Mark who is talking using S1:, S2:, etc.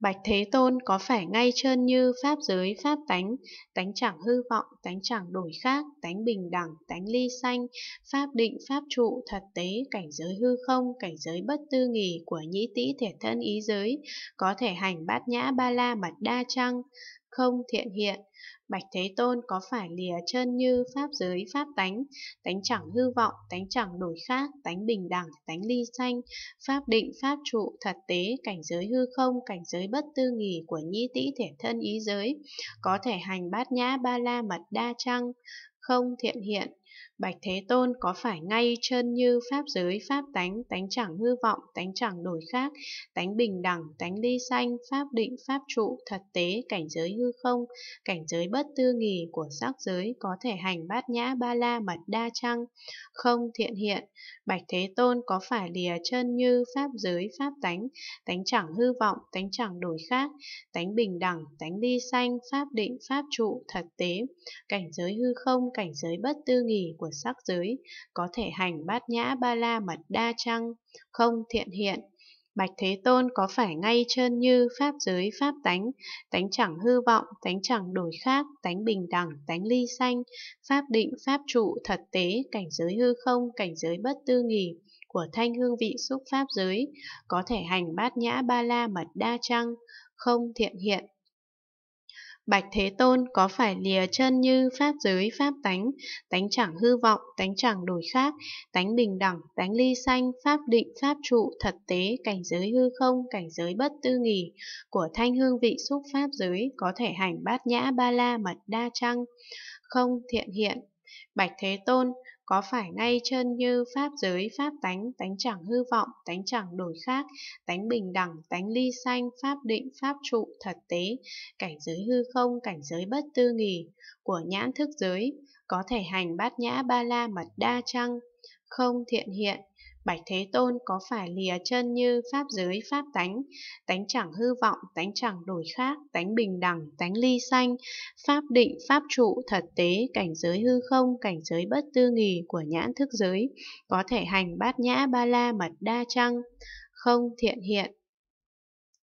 S1: Bạch Thế Tôn có phải ngay trơn như pháp giới pháp tánh, tánh chẳng hư vọng, tánh chẳng đổi khác, tánh bình đẳng, tánh ly sanh, pháp định, pháp trụ, thật tế, cảnh giới hư không, cảnh giới bất tư nghỉ của nhĩ tĩ thể thân ý giới, có thể hành bát nhã ba la mật đa chăng? không thiện hiện. Bạch Thế Tôn có phải lìa chân như pháp giới pháp tánh, tánh chẳng hư vọng, tánh chẳng đổi khác, tánh bình đẳng, tánh ly sanh, pháp định, pháp trụ, thật tế, cảnh giới hư không, cảnh giới bất tư nghỉ của nhi tỷ thể thân ý giới, có thể hành bát nhã ba la mật đa trăng, không thiện hiện. Bạch Thế Tôn có phải ngay chân như pháp giới, pháp tánh, tánh chẳng hư vọng, tánh chẳng đổi khác, tánh bình đẳng, tánh ly sanh, pháp định, pháp trụ, thật tế, cảnh giới hư không, cảnh giới bất tư nghì của sắc giới có thể hành bát nhã ba la mật đa chăng? Không thiện hiện, Bạch Thế Tôn có phải lìa chân như pháp giới, pháp tánh, tánh chẳng hư vọng, tánh chẳng đổi khác, tánh bình đẳng, tánh ly sanh, pháp định, pháp trụ, thật tế, cảnh giới hư không, cảnh giới bất tư nghỉ của sắc giới, có thể hành bát nhã ba la mật đa chăng, không thiện hiện. Bạch Thế Tôn có phải ngay chân như pháp giới pháp tánh, tánh chẳng hư vọng, tánh chẳng đổi khác, tánh bình đẳng, tánh ly sanh, pháp định, pháp trụ, thật tế, cảnh giới hư không, cảnh giới bất tư nghỉ, của thanh hương vị xúc pháp giới, có thể hành bát nhã ba la mật đa trăng, không thiện hiện, Bạch Thế Tôn có phải lìa chân như pháp giới pháp tánh, tánh chẳng hư vọng, tánh chẳng đổi khác, tánh bình đẳng, tánh ly sanh, pháp định, pháp trụ, thật tế, cảnh giới hư không, cảnh giới bất tư nghỉ, của thanh hương vị xúc pháp giới, có thể hành bát nhã ba la mật đa trăng, không thiện hiện, Bạch Thế Tôn, có phải ngay chân như pháp giới, pháp tánh, tánh chẳng hư vọng, tánh chẳng đổi khác, tánh bình đẳng, tánh ly sanh, pháp định, pháp trụ, thật tế, cảnh giới hư không, cảnh giới bất tư nghỉ, của nhãn thức giới, có thể hành bát nhã ba la mật đa chăng? không thiện hiện. Bạch Thế Tôn có phải lìa chân như pháp giới pháp tánh, tánh chẳng hư vọng, tánh chẳng đổi khác, tánh bình đẳng, tánh ly sanh, pháp định, pháp trụ, thật tế, cảnh giới hư không, cảnh giới bất tư nghì của nhãn thức giới, có thể hành bát nhã ba la mật đa chăng, không thiện hiện.